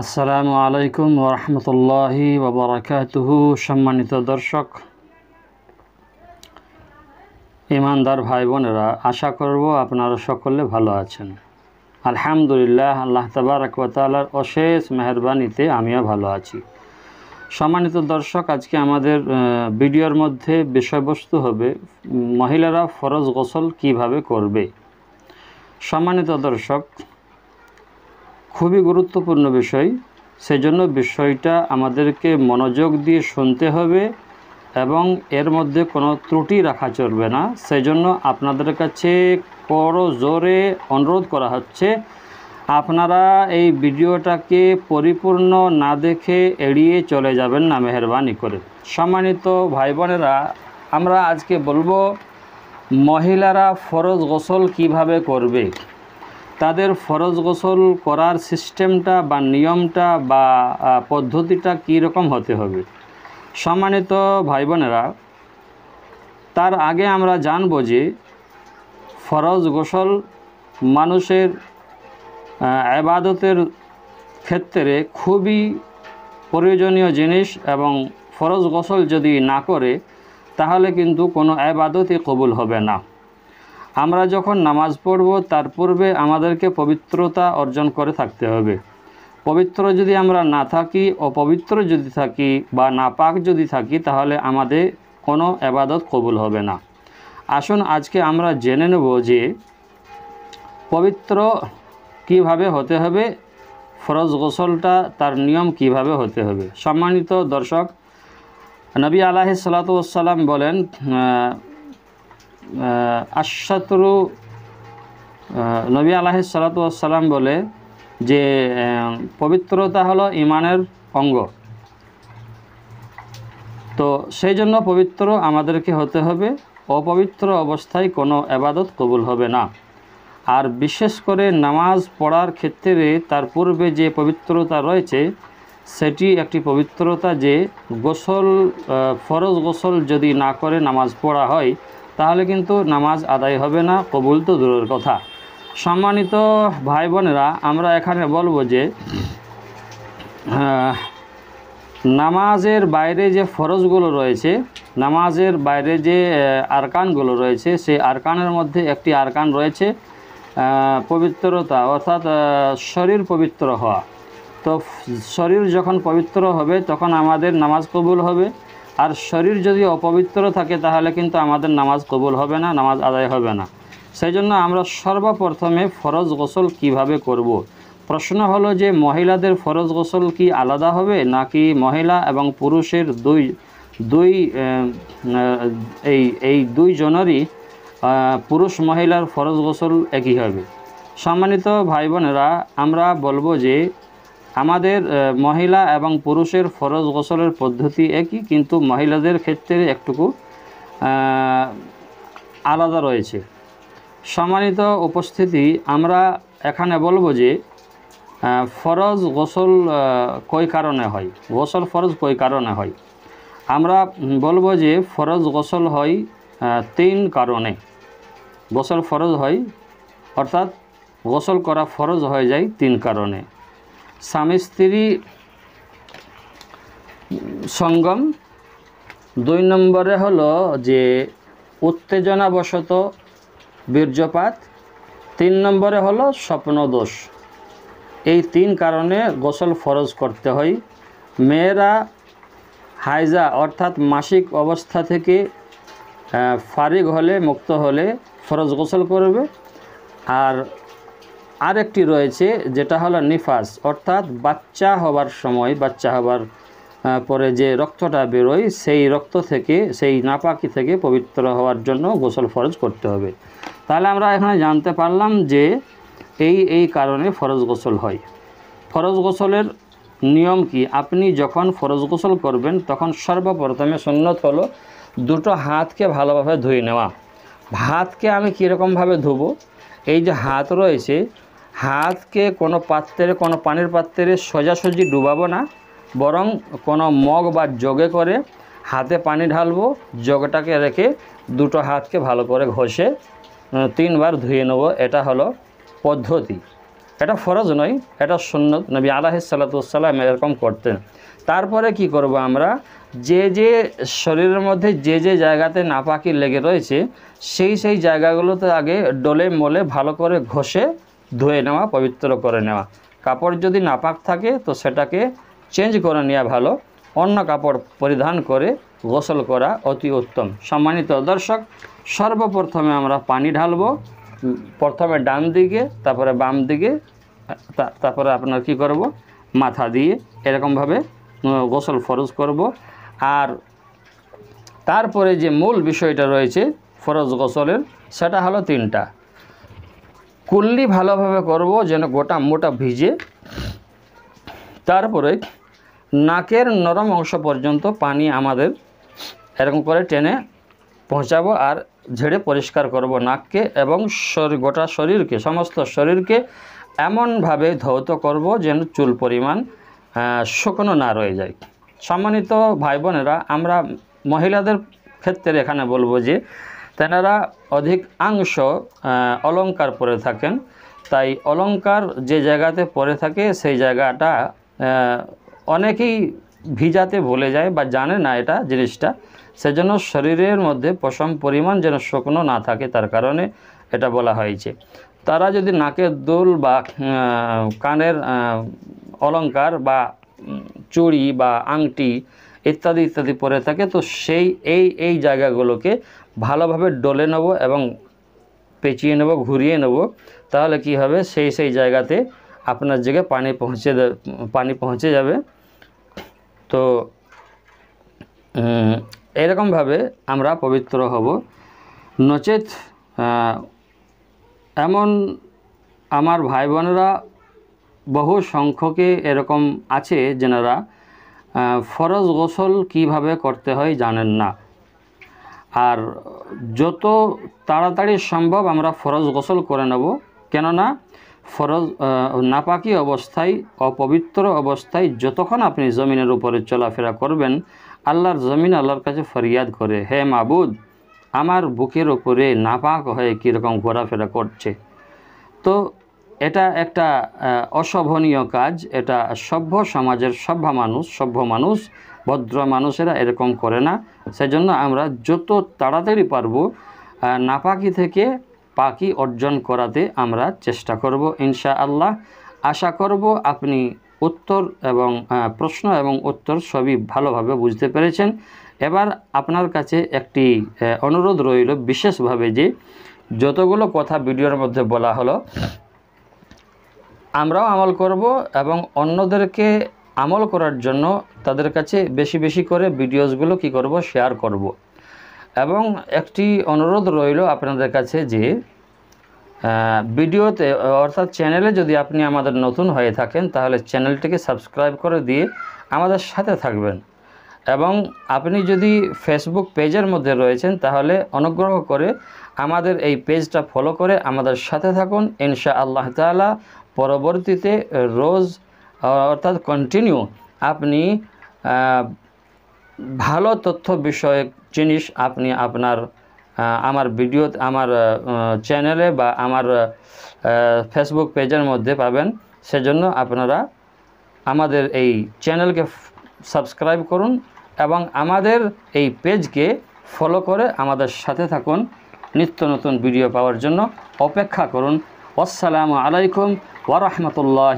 আসসালামু আলাইকুম ওরহমতুল্লাহি ওবরাকাতুহু সম্মানিত দর্শক ইমানদার ভাই বোনেরা আশা করব আপনারা সকলে ভালো আছেন আলহামদুলিল্লাহ আল্লাহ তাবারকতালার অশেষ মেহরবানিতে আমিও ভালো আছি সম্মানিত দর্শক আজকে আমাদের ভিডিওর মধ্যে বিষয়বস্তু হবে মহিলারা ফরজ গোসল কিভাবে করবে সম্মানিত দর্শক খুবই গুরুত্বপূর্ণ বিষয় সেজন্য বিষয়টা আমাদেরকে মনোযোগ দিয়ে শুনতে হবে এবং এর মধ্যে কোনো ত্রুটি রাখা চলবে না সেজন্য আপনাদের কাছে করো জোরে অনুরোধ করা হচ্ছে আপনারা এই ভিডিওটাকে পরিপূর্ণ না দেখে এড়িয়ে চলে যাবেন না মেহরবানি করে সম্মানিত ভাই বোনেরা আমরা আজকে বলবো মহিলারা ফরজ গোসল কিভাবে করবে তাদের ফরজ গোসল করার সিস্টেমটা বা নিয়মটা বা পদ্ধতিটা কী রকম হতে হবে সম্মানিত ভাই বোনেরা তার আগে আমরা জানব যে ফরজ গোসল মানুষের আবাদতের ক্ষেত্রে খুবই প্রয়োজনীয় জিনিস এবং ফরজ গোসল যদি না করে তাহলে কিন্তু কোনো আবাদতই কবুল হবে না আমরা যখন নামাজ পড়ব তার পূর্বে আমাদেরকে পবিত্রতা অর্জন করে থাকতে হবে পবিত্র যদি আমরা না থাকি অপবিত্র যদি থাকি বা নাপাক যদি থাকি তাহলে আমাদের কোনো আবাদত কবুল হবে না আসুন আজকে আমরা জেনে নেব যে পবিত্র কিভাবে হতে হবে ফরজ গোসলটা তার নিয়ম কিভাবে হতে হবে সম্মানিত দর্শক নবী আলাহি সালাতাম বলেন আশাতরু নবী আলাহ সালাতাম বলে যে পবিত্রতা হলো ইমানের অঙ্গ তো সেই জন্য পবিত্র আমাদেরকে হতে হবে অপবিত্র অবস্থায় কোনো আবাদত কবুল হবে না আর বিশেষ করে নামাজ পড়ার ক্ষেত্রে তার পূর্বে যে পবিত্রতা রয়েছে সেটি একটি পবিত্রতা যে গোসল ফরজ গোসল যদি না করে নামাজ পড়া হয় তাহলে কিন্তু নামাজ আদায় হবে না কবুল তো দূরের কথা সম্মানিত ভাই বোনেরা আমরা এখানে বলবো যে নামাজের বাইরে যে ফরজগুলো রয়েছে নামাজের বাইরে যে আরকানগুলো রয়েছে সেই আরকানের মধ্যে একটি আরকান রয়েছে পবিত্রতা অর্থাৎ শরীর পবিত্র হওয়া তো শরীর যখন পবিত্র হবে তখন আমাদের নামাজ কবুল হবে আর শরীর যদি অপবিত্র থাকে তাহলে কিন্তু আমাদের নামাজ কবুল হবে না নামাজ আদায় হবে না সেই জন্য আমরা সর্বপ্রথমে ফরজ গোসল কিভাবে করব। প্রশ্ন হলো যে মহিলাদের ফরজ গোসল কি আলাদা হবে নাকি মহিলা এবং পুরুষের দুই দুই এই এই দুই জনেরই পুরুষ মহিলার ফরজ গোসল একই হবে সম্মানিত ভাই বোনেরা আমরা বলবো যে আমাদের মহিলা এবং পুরুষের ফরজ গোসলের পদ্ধতি একই কিন্তু মহিলাদের ক্ষেত্রে একটুকু আলাদা রয়েছে সম্মানিত উপস্থিতি আমরা এখানে বলবো যে ফরজ গোসল কই কারণে হয় গোসল ফরজ কই কারণে হয় আমরা বলবো যে ফরজ গোসল হয় তিন কারণে গোসল ফরজ হয় অর্থাৎ গোসল করা ফরজ হয়ে যায় তিন কারণে স্বামী স্ত্রী সঙ্গম দুই নম্বরে হলো যে উত্তেজনাবশত বীর্যপাত তিন নম্বরে হলো স্বপ্নদোষ এই তিন কারণে গোসল ফরজ করতে হয় মেয়েরা হাইজা অর্থাৎ মাসিক অবস্থা থেকে ফারিগ হলে মুক্ত হলে ফরজ গোসল করবে আর আরেকটি রয়েছে যেটা হলো নিফাস অর্থাৎ বাচ্চা হবার সময় বাচ্চা হবার পরে যে রক্তটা বেরোয় সেই রক্ত থেকে সেই নাপাকি থেকে পবিত্র হওয়ার জন্য গোসল ফরজ করতে হবে তাহলে আমরা এখানে জানতে পারলাম যে এই এই কারণে ফরজ গোসল হয় ফরজ গোসলের নিয়ম কি আপনি যখন ফরজ গোসল করবেন তখন সর্বপ্রথমে সুন্নত হলো দুটো হাতকে ভালোভাবে ধুয়ে নেওয়া হাতকে আমি কীরকমভাবে ধুবো এই যে হাত রয়েছে হাতকে কোনো পাত্রে কোনো পানির পাত্রে সোজাসুজি ডুবাবো না বরং কোনো মগ বা জগে করে হাতে পানি ঢালবো জগটাকে রেখে দুটো হাতকে ভালো করে ঘষে তিনবার ধুয়ে নেব এটা হলো পদ্ধতি এটা ফরজ নয় এটা সুন্নত নবী আলাহ সালাম এরকম করতেন তারপরে কি করব আমরা যে যে শরীরের মধ্যে যে যে জায়গাতে নাপাকি লেগে রয়েছে সেই সেই জায়গাগুলোতে আগে ডলে মলে ভালো করে ঘষে ধুয়ে নেওয়া পবিত্র করে নেওয়া কাপড় যদি নাপাক থাকে তো সেটাকে চেঞ্জ করে নেওয়া ভালো অন্য কাপড় পরিধান করে গোসল করা অতি উত্তম সম্মানিত দর্শক সর্বপ্রথমে আমরা পানি ঢালব প্রথমে ডান দিকে তারপরে বাম দিকে তারপরে আপনার কি করব মাথা দিয়ে এরকমভাবে গোসল ফরজ করব আর তারপরে যে মূল বিষয়টা রয়েছে ফরজ গোসলের সেটা হলো তিনটা কুল্লি ভালোভাবে করব যেন গোটা মোটা ভিজে তারপরে নাকের নরম অংশ পর্যন্ত পানি আমাদের এরকম করে টেনে পৌঁছাবো আর ঝেড়ে পরিষ্কার করব নাককে এবং শরীর গোটা শরীরকে সমস্ত শরীরকে এমনভাবে ধৌত করব যেন চুল পরিমাণ শুকনো না রয়ে যায় সম্মানিত ভাই বোনেরা আমরা মহিলাদের ক্ষেত্রে এখানে বলবো যে তেনারা অধিকাংশ অলঙ্কার পরে থাকেন তাই অলঙ্কার যে জায়গাতে পরে থাকে সেই জায়গাটা অনেকেই ভিজাতে ভুলে যায় বা জানে না এটা জিনিসটা সেজন্য শরীরের মধ্যে পশম পরিমাণ যেন শুকনো না থাকে তার কারণে এটা বলা হয়েছে তারা যদি নাকের দুল বা কানের অলঙ্কার বা চুড়ি বা আংটি ইত্যাদি ইত্যাদি পরে থাকে তো সেই এই এই জায়গাগুলোকে ভালোভাবে ডলে নেব এবং পেঁচিয়ে নেব ঘুরিয়ে নেব তাহলে কি হবে সেই সেই জায়গাতে আপনার জায়গায় পানি পৌঁছে পানি পৌঁছে যাবে তো এরকমভাবে আমরা পবিত্র হব নচেত এমন আমার ভাই বোনেরা বহু সংখ্যকে এরকম আছে যেনারা ফরজ গোসল কিভাবে করতে হয় জানেন না আর যত তাড়াতাড়ি সম্ভব আমরা ফরজ গোসল করে নেব কেননা ফরজ নাপাকি অবস্থায় অপবিত্র অবস্থায় যতক্ষণ আপনি জমিনের উপরে চলাফেরা করবেন আল্লাহর জমিন আল্লাহর কাছে ফরিয়াদ করে হে মাবুদ আমার বুকের উপরে নাপাক হয়ে কীরকম ঘোরাফেরা করছে তো এটা একটা অশোভনীয় কাজ এটা সভ্য সমাজের সভ্য মানুষ সভ্য মানুষ ভদ্র মানুষেরা এরকম করে না সেজন্য আমরা যত তাড়াতাড়ি পারব নাপাকি থেকে পাখি অর্জন করাতে আমরা চেষ্টা করব ইনশা আল্লাহ আশা করব আপনি উত্তর এবং প্রশ্ন এবং উত্তর সবই ভালোভাবে বুঝতে পেরেছেন এবার আপনার কাছে একটি অনুরোধ রইল বিশেষভাবে যে যতগুলো কথা ভিডিওর মধ্যে বলা হলো আমরাও আমল করব এবং অন্যদেরকে আমল করার জন্য তাদের কাছে বেশি বেশি করে ভিডিওসগুলো কি করব শেয়ার করব। এবং একটি অনুরোধ রইল আপনাদের কাছে যে ভিডিওতে অর্থাৎ চ্যানেলে যদি আপনি আমাদের নতুন হয়ে থাকেন তাহলে চ্যানেলটিকে সাবস্ক্রাইব করে দিয়ে আমাদের সাথে থাকবেন এবং আপনি যদি ফেসবুক পেজের মধ্যে রয়েছেন তাহলে অনুগ্রহ করে আমাদের এই পেজটা ফলো করে আমাদের সাথে থাকুন ইনশা আল্লাহ তালা পরবর্তীতে রোজ অর্থাৎ কন্টিনিউ আপনি ভালো তথ্য বিষয়ক জিনিস আপনি আপনার আমার ভিডিও আমার চ্যানেলে বা আমার ফেসবুক পেজের মধ্যে পাবেন সেজন্য আপনারা আমাদের এই চ্যানেলকে সাবস্ক্রাইব করুন এবং আমাদের এই পেজকে ফলো করে আমাদের সাথে থাকুন নিত্য নতুন ভিডিও পাওয়ার জন্য অপেক্ষা করুন আসসালামু আলাইকুম ورحمة الله